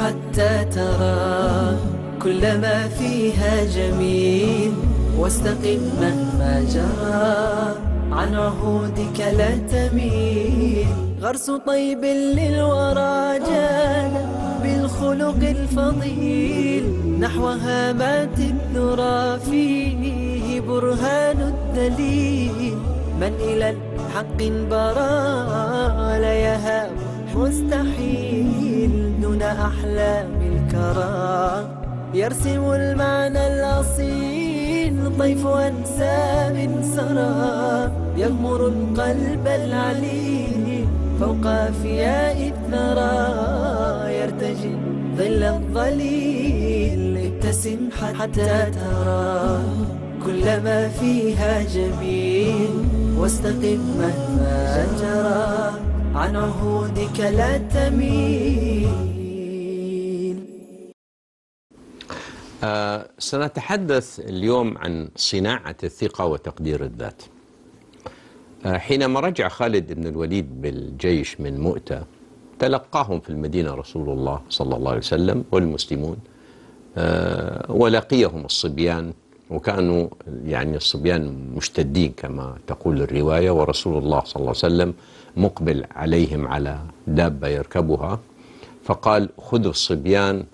حتى ترى كل ما فيها جميل واستقم مهما جرى عن عهودك لا تميل غرس طيب للورى جانا بالخلق الفضيل نحو هامات الذرى فيه برهان الدليل من إلى الحق برى لا يهاب مستحيل دون أحلام الكرام يرسم المعنى الأصيل طيف أنساب سرى يغمر القلب العليل فوق أفياء الثرى يرتجي ظل الظليل ابتسم حتى ترى كل ما فيها جميل واستقم مهما جرى عن عهودك لا تميل آه سنتحدث اليوم عن صناعة الثقة وتقدير الذات آه حينما رجع خالد بن الوليد بالجيش من مؤتة تلقاهم في المدينة رسول الله صلى الله عليه وسلم والمسلمون آه ولقيهم الصبيان وكانوا يعني الصبيان مشتدين كما تقول الرواية ورسول الله صلى الله عليه وسلم مقبل عليهم على دابة يركبها فقال خذوا الصبيان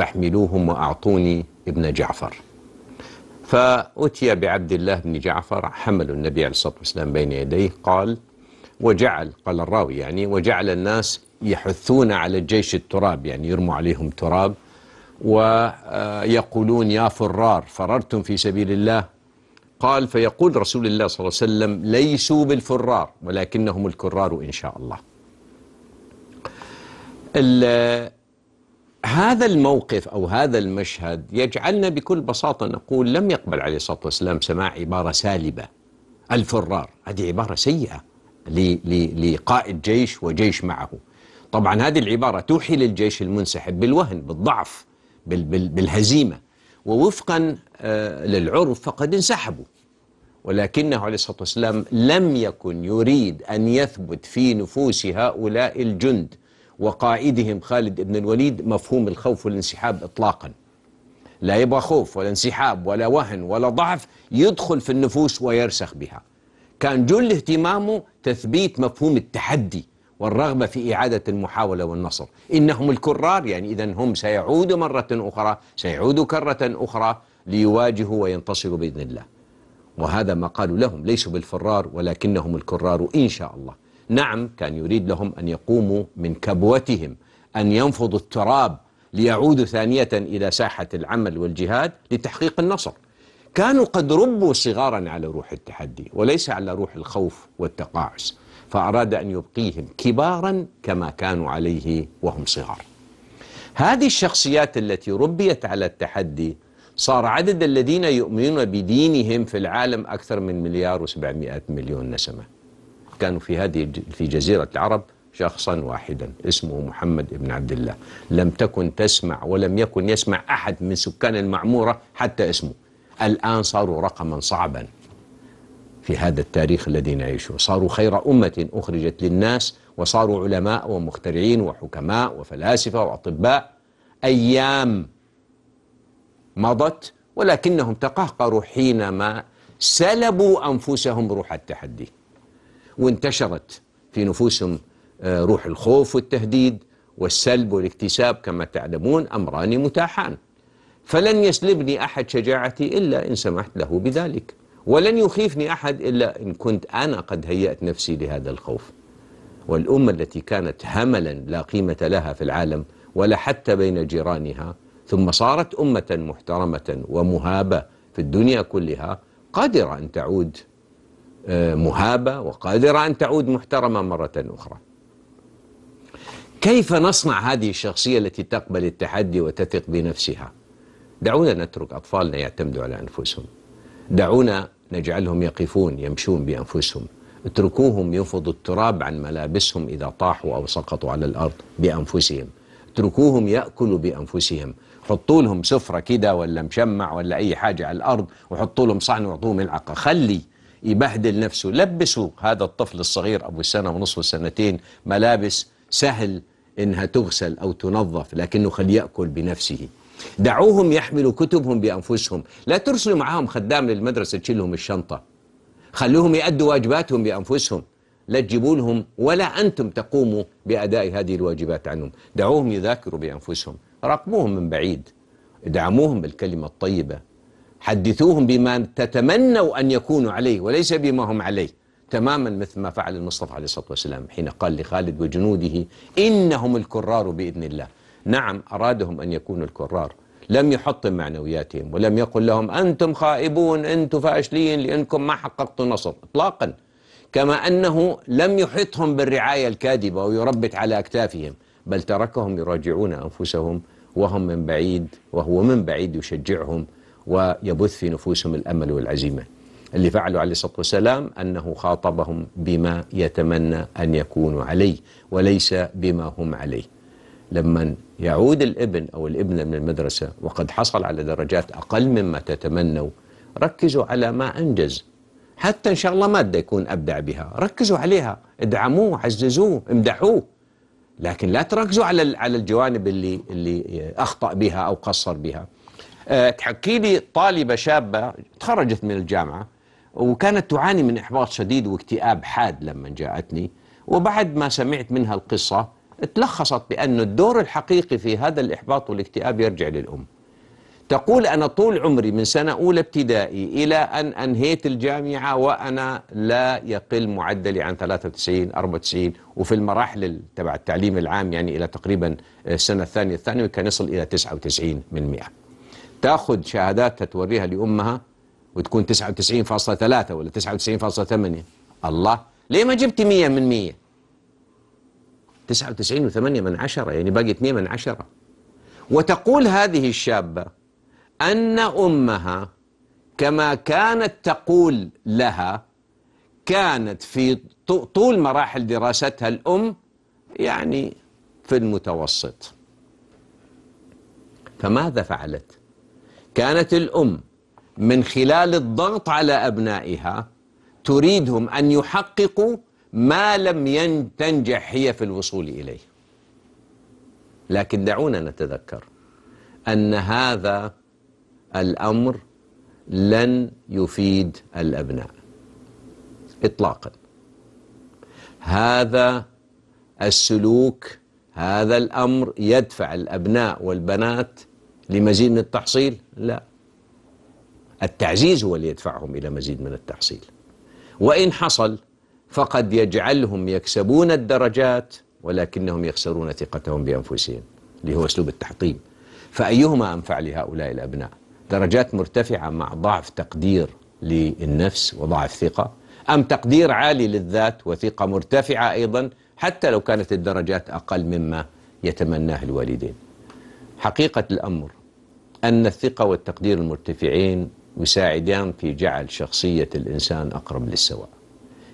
فاحملوهم وأعطوني ابن جعفر فأتي بعبد الله بن جعفر حمل النبي عليه الصلاة والسلام بين يديه قال وجعل قال الراوي يعني وجعل الناس يحثون على الجيش التراب يعني يرموا عليهم تراب ويقولون يا فرار فررتم في سبيل الله قال فيقول رسول الله صلى الله عليه وسلم ليسوا بالفرار ولكنهم الكرار إن شاء الله هذا الموقف أو هذا المشهد يجعلنا بكل بساطة نقول لم يقبل عليه الصلاة والسلام سماع عبارة سالبة الفرار هذه عبارة سيئة لقائد جيش وجيش معه طبعا هذه العبارة توحي للجيش المنسحب بالوهن بالضعف بالهزيمة ووفقا آه، للعرف فقد انسحبوا ولكنه عليه الصلاة والسلام لم يكن يريد أن يثبت في نفوس هؤلاء الجند وقائدهم خالد بن الوليد مفهوم الخوف والانسحاب إطلاقا لا يبغى خوف ولا انسحاب ولا وهن ولا ضعف يدخل في النفوس ويرسخ بها كان جل اهتمامه تثبيت مفهوم التحدي والرغبة في إعادة المحاولة والنصر إنهم الكرار يعني إذا هم سيعودوا مرة أخرى سيعودوا كرة أخرى ليواجهوا وينتصروا بإذن الله وهذا ما قالوا لهم ليسوا بالفرار ولكنهم الكرار إن شاء الله نعم كان يريد لهم أن يقوموا من كبوتهم أن ينفضوا التراب ليعودوا ثانية إلى ساحة العمل والجهاد لتحقيق النصر كانوا قد ربوا صغارا على روح التحدي وليس على روح الخوف والتقاعس فأراد أن يبقيهم كبارا كما كانوا عليه وهم صغار هذه الشخصيات التي ربيت على التحدي صار عدد الذين يؤمنون بدينهم في العالم أكثر من مليار وسبعمائة مليون نسمة كانوا في هذه في جزيرة العرب شخصا واحدا اسمه محمد بن عبد الله لم تكن تسمع ولم يكن يسمع أحد من سكان المعمورة حتى اسمه الآن صاروا رقما صعبا في هذا التاريخ الذي نعيشه صاروا خير أمة أخرجت للناس وصاروا علماء ومخترعين وحكماء وفلاسفة وأطباء أيام مضت ولكنهم تقهقروا حينما سلبوا أنفسهم روح التحدي وانتشرت في نفوسهم آه، روح الخوف والتهديد والسلب والاكتساب كما تعلمون أمران متاحان فلن يسلبني أحد شجاعتي إلا إن سمحت له بذلك ولن يخيفني أحد إلا إن كنت أنا قد هيأت نفسي لهذا الخوف والأمة التي كانت هملا لا قيمة لها في العالم ولا حتى بين جيرانها ثم صارت أمة محترمة ومهابة في الدنيا كلها قادرة أن تعود مهابة وقادرة أن تعود محترمة مرة أخرى كيف نصنع هذه الشخصية التي تقبل التحدي وتثق بنفسها دعونا نترك أطفالنا يعتمدوا على أنفسهم دعونا نجعلهم يقفون يمشون بأنفسهم اتركوهم ينفضوا التراب عن ملابسهم إذا طاحوا أو سقطوا على الأرض بأنفسهم اتركوهم يأكلوا بأنفسهم حطوا لهم سفرة كده ولا مشمع ولا أي حاجة على الأرض وحطوا لهم صحن وعطوهم ملعقة خلي يبهدل نفسه لبسوا هذا الطفل الصغير أبو السنة ونصف سنتين ملابس سهل إنها تغسل أو تنظف لكنه خلي يأكل بنفسه دعوهم يحملوا كتبهم بأنفسهم لا ترسلوا معهم خدام للمدرسة تشيلهم الشنطة خلوهم يأدوا واجباتهم بأنفسهم لا تجيبوا لهم ولا أنتم تقوموا بأداء هذه الواجبات عنهم دعوهم يذاكروا بأنفسهم راقبوهم من بعيد دعموهم بالكلمة الطيبة حدثوهم بما تتمنوا أن يكونوا عليه وليس بما هم عليه تماما مثل ما فعل المصطفى عليه الصلاة والسلام حين قال لخالد وجنوده إنهم الكرار بإذن الله نعم أرادهم أن يكونوا الكرار لم يحطم معنوياتهم ولم يقل لهم أنتم خائبون أنتم فاشلين لأنكم ما حققتوا نصر إطلاقا كما أنه لم يحطهم بالرعاية الكاذبة ويربت على أكتافهم بل تركهم يراجعون أنفسهم وهم من بعيد وهو من بعيد يشجعهم ويبث في نفوسهم الأمل والعزيمة اللي فعله عليه الصلاة والسلام أنه خاطبهم بما يتمنى أن يكونوا عليه وليس بما هم عليه لما يعود الابن أو الابنة من المدرسة وقد حصل على درجات أقل مما تتمنوا ركزوا على ما أنجز حتى إن شاء الله مادة يكون أبدع بها ركزوا عليها ادعموه عززوه امدحوه لكن لا تركزوا على على الجوانب اللي اللي أخطأ بها أو قصر بها آه، تحكي لي طالبة شابة تخرجت من الجامعة وكانت تعاني من إحباط شديد واكتئاب حاد لما جاءتني وبعد ما سمعت منها القصة تلخصت بأن الدور الحقيقي في هذا الإحباط والاكتئاب يرجع للأم تقول أنا طول عمري من سنة أولى ابتدائي إلى أن أنهيت الجامعة وأنا لا يقل معدلي عن 93 94 وفي المراحل تبع التعليم العام يعني إلى تقريبا آه، السنة الثانية الثانوي كان يصل إلى 99 من 100 تاخذ شهاداتها توريها لامها وتكون 99.3 ولا 99.8 الله ليه ما جبت 100 من 100 99 و8 من 10 يعني باقي 2 من 10 وتقول هذه الشابة أن أمها كما كانت تقول لها كانت في طول مراحل دراستها الأم يعني في المتوسط فماذا فعلت؟ كانت الأم من خلال الضغط على أبنائها تريدهم أن يحققوا ما لم تنجح هي في الوصول إليه لكن دعونا نتذكر أن هذا الأمر لن يفيد الأبناء إطلاقا هذا السلوك هذا الأمر يدفع الأبناء والبنات لمزيد من التحصيل لا التعزيز هو اللي يدفعهم إلى مزيد من التحصيل وإن حصل فقد يجعلهم يكسبون الدرجات ولكنهم يخسرون ثقتهم بأنفسهم اللي هو أسلوب التحطيم فأيهما أنفع لهؤلاء الأبناء درجات مرتفعة مع ضعف تقدير للنفس وضعف ثقة أم تقدير عالي للذات وثقة مرتفعة أيضا حتى لو كانت الدرجات أقل مما يتمناه الوالدين حقيقة الأمر أن الثقة والتقدير المرتفعين يساعدان في جعل شخصية الإنسان أقرب للسواء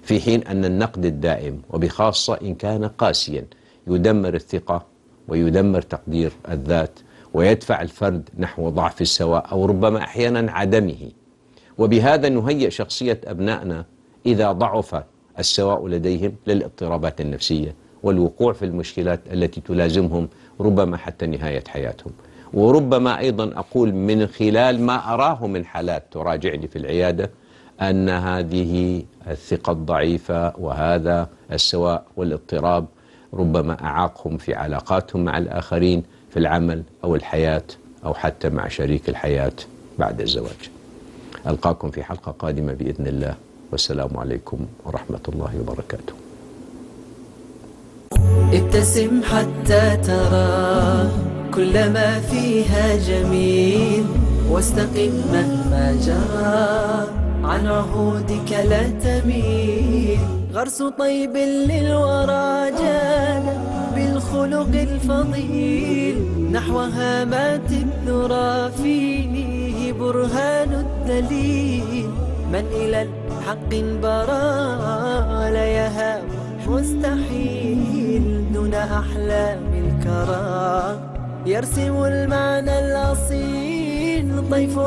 في حين أن النقد الدائم وبخاصة إن كان قاسيا يدمر الثقة ويدمر تقدير الذات ويدفع الفرد نحو ضعف السواء أو ربما أحيانا عدمه وبهذا نهيئ شخصية أبنائنا إذا ضعف السواء لديهم للاضطرابات النفسية والوقوع في المشكلات التي تلازمهم ربما حتى نهاية حياتهم وربما أيضا أقول من خلال ما أراه من حالات تراجعني في العيادة أن هذه الثقة الضعيفة وهذا السواء والاضطراب ربما أعاقهم في علاقاتهم مع الآخرين في العمل أو الحياة أو حتى مع شريك الحياة بعد الزواج ألقاكم في حلقة قادمة بإذن الله والسلام عليكم ورحمة الله وبركاته ابتسم حتى تراه كل ما فيها جميل واستقم مهما جرى عن عهودك لا تميل غرس طيب للورى جانا بالخلق الفضيل نحو هامات الثرى فيه برهان الدليل من إلى الحق انبرى لا يهاب مستحيل دون أحلام الكرام يرسم المعنى الأصيل طيف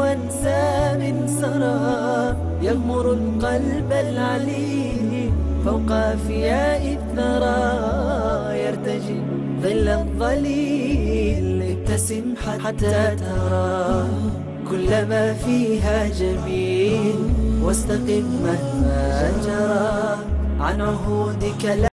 من سرى يغمر القلب العليل فوق أفياء الثرى يرتجي ظل الظليل ابتسم حتى ترى كل ما فيها جميل واستقم مهما جرى عن عهودك لا